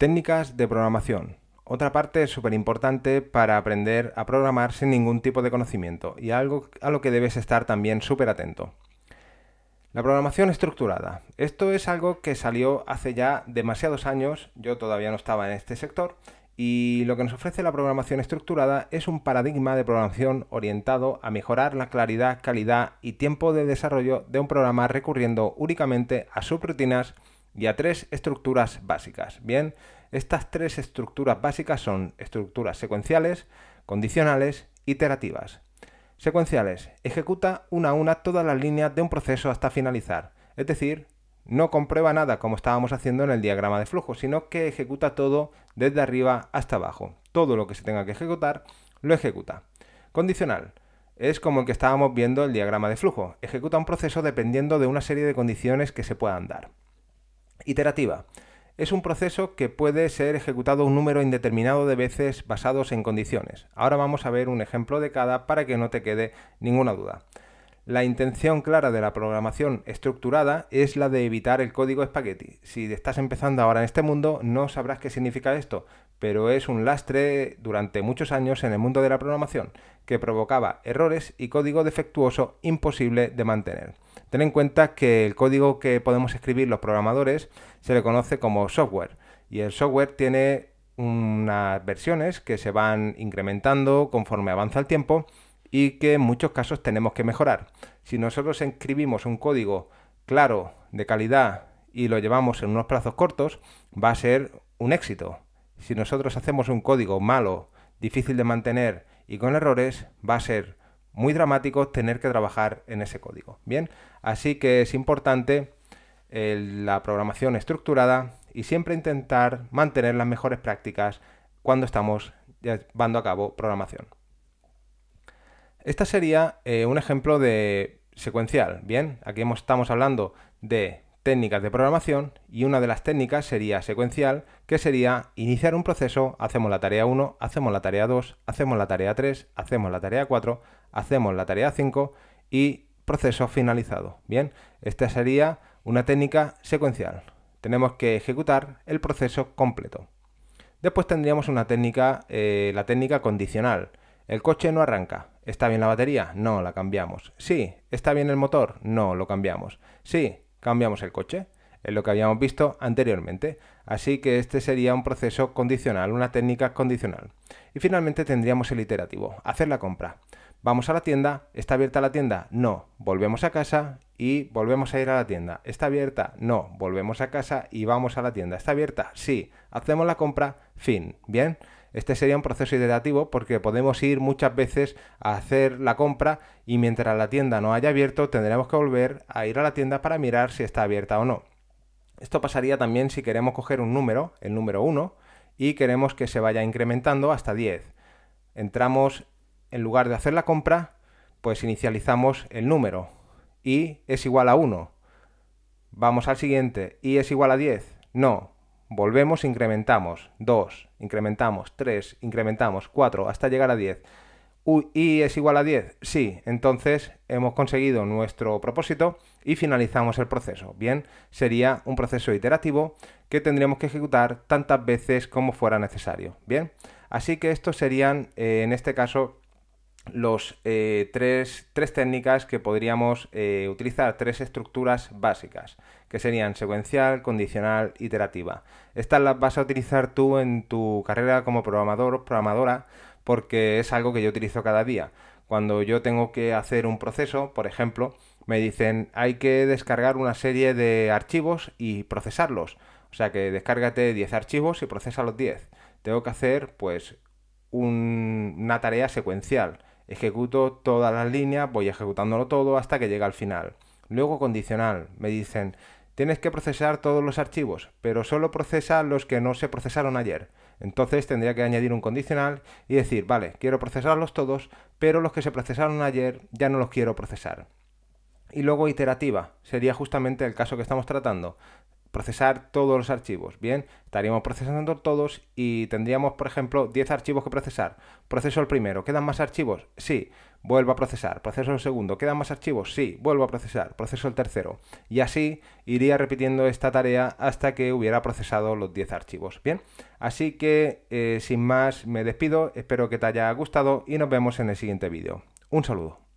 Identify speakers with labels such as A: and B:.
A: Técnicas de programación. Otra parte súper importante para aprender a programar sin ningún tipo de conocimiento y algo a lo que debes estar también súper atento. La programación estructurada. Esto es algo que salió hace ya demasiados años, yo todavía no estaba en este sector, y lo que nos ofrece la programación estructurada es un paradigma de programación orientado a mejorar la claridad, calidad y tiempo de desarrollo de un programa recurriendo únicamente a subrutinas y a tres estructuras básicas. Bien, estas tres estructuras básicas son estructuras secuenciales, condicionales, iterativas. Secuenciales. Ejecuta una a una todas las líneas de un proceso hasta finalizar. Es decir, no comprueba nada como estábamos haciendo en el diagrama de flujo, sino que ejecuta todo desde arriba hasta abajo. Todo lo que se tenga que ejecutar, lo ejecuta. Condicional. Es como el que estábamos viendo el diagrama de flujo. Ejecuta un proceso dependiendo de una serie de condiciones que se puedan dar. Iterativa. Es un proceso que puede ser ejecutado un número indeterminado de veces basados en condiciones. Ahora vamos a ver un ejemplo de cada para que no te quede ninguna duda. La intención clara de la programación estructurada es la de evitar el código espagueti. Si estás empezando ahora en este mundo, no sabrás qué significa esto, pero es un lastre durante muchos años en el mundo de la programación, que provocaba errores y código defectuoso imposible de mantener. Ten en cuenta que el código que podemos escribir los programadores se le conoce como software y el software tiene unas versiones que se van incrementando conforme avanza el tiempo y que en muchos casos tenemos que mejorar. Si nosotros escribimos un código claro, de calidad y lo llevamos en unos plazos cortos, va a ser un éxito. Si nosotros hacemos un código malo, difícil de mantener y con errores, va a ser muy dramático tener que trabajar en ese código. Bien, así que es importante eh, la programación estructurada y siempre intentar mantener las mejores prácticas cuando estamos llevando a cabo programación. Esta sería eh, un ejemplo de secuencial. Bien, aquí estamos hablando de técnicas de programación y una de las técnicas sería secuencial, que sería iniciar un proceso, hacemos la tarea 1, hacemos la tarea 2, hacemos la tarea 3, hacemos la tarea 4, hacemos la tarea 5 y proceso finalizado. Bien, esta sería una técnica secuencial. Tenemos que ejecutar el proceso completo. Después tendríamos una técnica, eh, la técnica condicional. El coche no arranca. ¿Está bien la batería? No, la cambiamos. Sí. ¿Está bien el motor? No, lo cambiamos. Sí, cambiamos el coche. Es lo que habíamos visto anteriormente. Así que este sería un proceso condicional, una técnica condicional. Y finalmente tendríamos el iterativo, hacer la compra. Vamos a la tienda, ¿está abierta la tienda? No, volvemos a casa y volvemos a ir a la tienda. ¿Está abierta? No, volvemos a casa y vamos a la tienda. ¿Está abierta? Sí, hacemos la compra, fin. Bien, este sería un proceso iterativo porque podemos ir muchas veces a hacer la compra y mientras la tienda no haya abierto tendremos que volver a ir a la tienda para mirar si está abierta o no. Esto pasaría también si queremos coger un número, el número 1, y queremos que se vaya incrementando hasta 10. Entramos en lugar de hacer la compra, pues inicializamos el número. Y es igual a 1. Vamos al siguiente. Y es igual a 10. No. Volvemos, incrementamos. 2, incrementamos. 3, incrementamos. 4, hasta llegar a 10. Y es igual a 10. Sí. Entonces hemos conseguido nuestro propósito y finalizamos el proceso. Bien, sería un proceso iterativo que tendríamos que ejecutar tantas veces como fuera necesario. Bien. Así que estos serían, eh, en este caso, los, eh, tres, técnicas que podríamos eh, utilizar, tres estructuras básicas, que serían secuencial, condicional, iterativa. Estas las vas a utilizar tú en tu carrera como programador o programadora porque es algo que yo utilizo cada día. Cuando yo tengo que hacer un proceso, por ejemplo, me dicen hay que descargar una serie de archivos y procesarlos. O sea que descárgate 10 archivos y procesa los 10. Tengo que hacer pues una tarea secuencial Ejecuto todas las líneas, voy ejecutándolo todo hasta que llega al final. Luego condicional, me dicen, tienes que procesar todos los archivos, pero solo procesa los que no se procesaron ayer. Entonces tendría que añadir un condicional y decir, vale, quiero procesarlos todos, pero los que se procesaron ayer ya no los quiero procesar. Y luego iterativa, sería justamente el caso que estamos tratando procesar todos los archivos. Bien, estaríamos procesando todos y tendríamos, por ejemplo, 10 archivos que procesar. Proceso el primero, ¿quedan más archivos? Sí, vuelvo a procesar. Proceso el segundo, ¿quedan más archivos? Sí, vuelvo a procesar. Proceso el tercero. Y así iría repitiendo esta tarea hasta que hubiera procesado los 10 archivos. Bien, así que eh, sin más me despido, espero que te haya gustado y nos vemos en el siguiente vídeo. Un saludo.